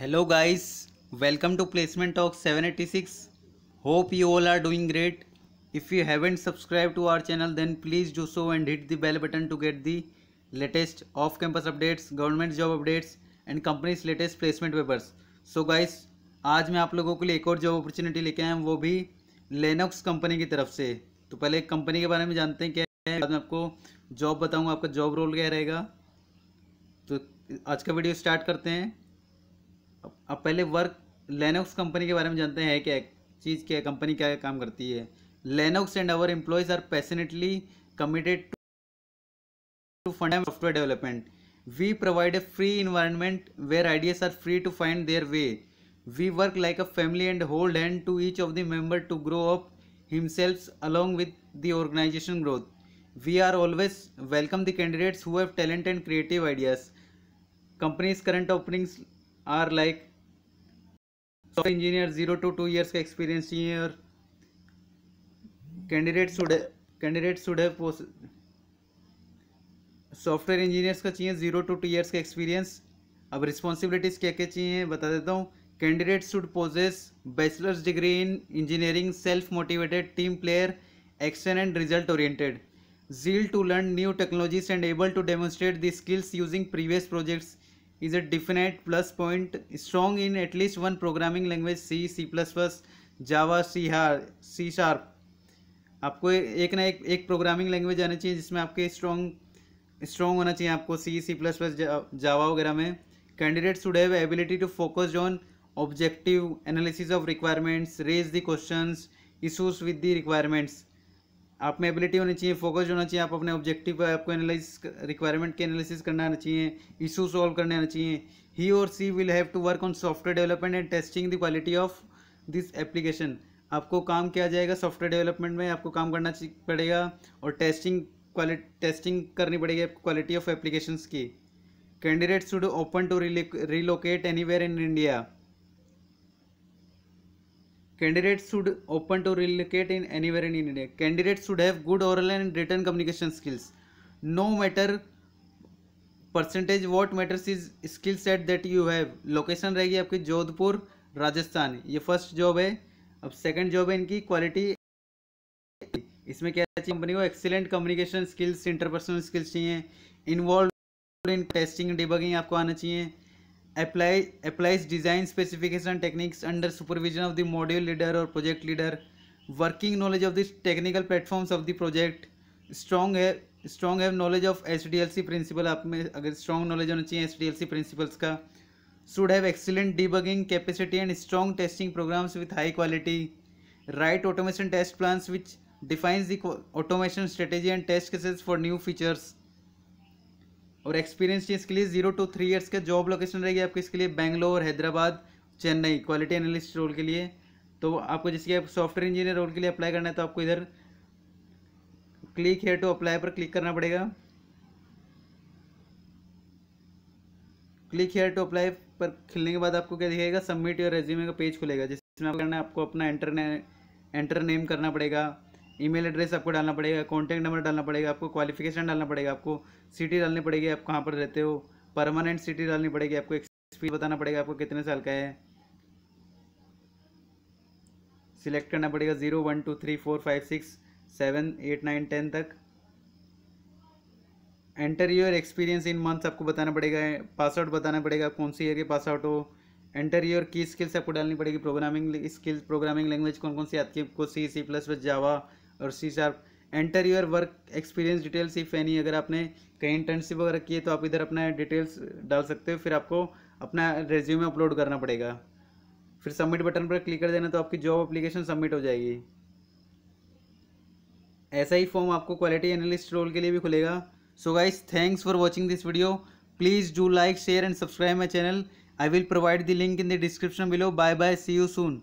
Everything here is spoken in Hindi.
Hello guys welcome to placement talk 786 hope you all are doing great if you haven't subscribe to our channel then please do so and hit the bell button to get the latest of campus updates government job updates and companies latest placement papers so guys आज मैं आप लोगों के लिए एक और जॉब अपॉर्चुनिटी लेके आया हूँ वो भी लेनोक्स कंपनी की तरफ से तो पहले एक कंपनी के बारे में जानते हैं क्या है बाद में आपको जॉब बताऊँगा आपका जॉब रोल क्या रहेगा तो आज का वीडियो स्टार्ट करते हैं अब पहले वर्क लेनोक्स कंपनी के बारे में जानते हैं कि चीज़ क्या कंपनी क्या काम करती है Lennox and our employees are passionately committed to fund software development we provide a free environment where ideas are free to find their way we work like a family and hold hand to each of the member to grow up himselves along with the organisation growth we are always welcome the candidates who have talent and creative ideas companies current openings are like software engineer zero to two years का एक्सपीरियंस चाहिए और कैंडिडेट शुड कैंडिडेट शुड है सॉफ्टवेयर इंजीनियर्स का चाहिए जीरो टू टू ईयर्स का एक्सपीरियंस अब रिस्पॉन्सिबिलिटीज़ क्या क्या चाहिए बता देता हूँ candidate should possess bachelor's degree in engineering self motivated team player action and result oriented zeal to learn new technologies and able to demonstrate the skills using previous projects is a definite plus point strong in at least one programming language C, C++, Java, C, C sharp. आपको एक ना एक एक प्रोग्रामिंग लैंग्वेज आनी चाहिए जिसमें आपके स्ट्रॉन्ग स्ट्रॉन्ग होना चाहिए आपको सी सी प्लस प्लस जावा वगैरह में candidate should have ability to focus on objective analysis of requirements raise the questions issues with the requirements आप में एबिलिटी होनी चाहिए फोकस्ड होना चाहिए आप अपने ऑब्जेक्टिव पर आपको एनालिस रिक्वायरमेंट के एनालिसिस करना आना चाहिए इशू सॉल्व करने आना चाहिए ही और she will have to work on software development and testing the quality of this application आपको काम किया जाएगा सॉफ्टवेयर डेवलपमेंट में आपको काम करना पड़ेगा और टेस्टिंग क्वालिटी टेस्टिंग करनी पड़ेगी क्वालिटी ऑफ एप्लीकेशन की candidates should open to relocate anywhere in India candidate should open to relocate in anywhere in India candidate should have good oral and written communication skills no matter percentage what matters is skill set that you have location रहेगी आपकी जोधपुर राजस्थान ये फर्स्ट जॉब है अब सेकेंड जॉब है इनकी क्वालिटी इसमें क्या चाहिए कंपनी को excellent communication skills interpersonal skills चाहिए इन्वॉल्व इन टेस्टिंग डिबगिंग आपको आना चाहिए apply, applies design specification techniques under supervision of the module leader or project leader working knowledge of the technical platforms of the project strong है स्ट्रॉन्ग है knowledge of H D L C principle आप में अगर स्ट्रॉन्ग नॉलेज होना चाहिए H D L C principles का should have excellent debugging capacity and strong testing programs with high quality write automation test plans which defines the automation strategy and test cases for new features और एक्सपीरियंस चाहिए इसके लिए जीरो टू थ्री ईयर्स का जॉब लोकेशन रहेगी आपके इसके लिए Bangalore Hyderabad Chennai quality analyst role के लिए तो आपको जैसे कि आप सॉफ्टवेयर इंजीनियर रोल के लिए अप्लाई करना है तो आपको इधर क्लिक हेयर टू अप्लाई पर क्लिक करना पड़ेगा क्लिक हेयर टू अप्लाई पर खिलने के बाद आपको क्या दिखेगा सबमिट योर रेज्यूमे का पेज खुलेगा जिसमें आप करना है आपको अपना एंटर ने एंटर नेम करना पड़ेगा ईमेल एड्रेस आपको डालना पड़ेगा कॉन्टैक्ट नंबर डालना पड़ेगा आपको क्वालिफिकेशन डालना पड़ेगा आपको सिटी डालनी पड़ेगी आप कहाँ पर रहते हो परमानेंट सिटी डालनी पड़ेगी आपको एक्सपीरियंस बताना पड़ेगा आपको कितने साल का है सिलेक्ट करना पड़ेगा zero one two three four five six seven eight nine ten तक enter your experience in months आपको बताना पड़ेगा पासआउट बताना पड़ेगा कौन सी ईयर के पास आउट हो एंटर योर की स्किल्स आपको डालनी पड़ेगी प्रोग्रामिंग स्किल्स प्रोग्रामिंग लैंग्वेज कौन कौन सी आपकी आपको सी सी प्लस प्लस जावा और C sharp enter your work experience details if any अगर आपने कहीं इंटर्नशिप वगैरह की है तो आप इधर अपना डिटेल्स डाल सकते हो फिर आपको अपना रेज्यूमे अपलोड करना पड़ेगा फिर सबमिट बटन पर क्लिक कर देना तो आपकी जॉब अप्लीकेशन सबमिट हो जाएगी ऐसा ही फॉर्म आपको क्वालिटी एनालिस्ट रोल के लिए भी खुलेगा so guys thanks for watching this video please do like share and subscribe my channel I will provide the link in the description below bye bye see you soon